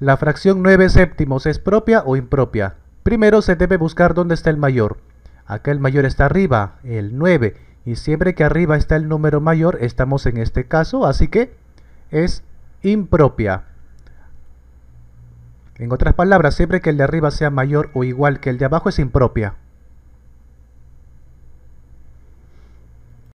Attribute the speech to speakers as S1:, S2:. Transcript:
S1: La fracción 9 séptimos es propia o impropia. Primero se debe buscar dónde está el mayor. Acá el mayor está arriba, el 9. Y siempre que arriba está el número mayor, estamos en este caso, así que es impropia. En otras palabras, siempre que el de arriba sea mayor o igual que el de abajo es impropia.